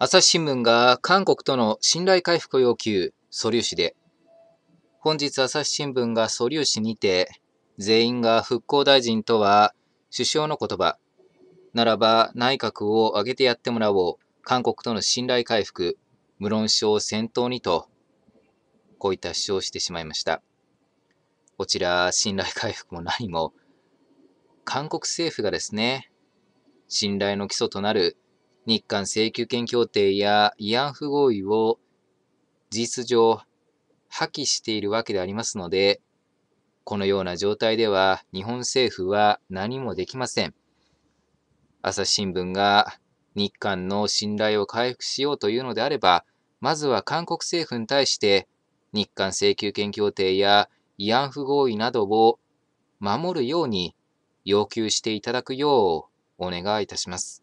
朝日新聞が韓国との信頼回復を要求、素粒子で。本日朝日新聞が素粒子にて、全員が復興大臣とは首相の言葉。ならば内閣を挙げてやってもらおう。韓国との信頼回復、無論書を先頭にと、こういった主張をしてしまいました。こちら、信頼回復も何も、韓国政府がですね、信頼の基礎となる日韓請求権協定や慰安婦合意を事実上破棄しているわけでありますので、このような状態では日本政府は何もできません。朝日新聞が日韓の信頼を回復しようというのであれば、まずは韓国政府に対して日韓請求権協定や慰安婦合意などを守るように要求していただくようお願いいたします。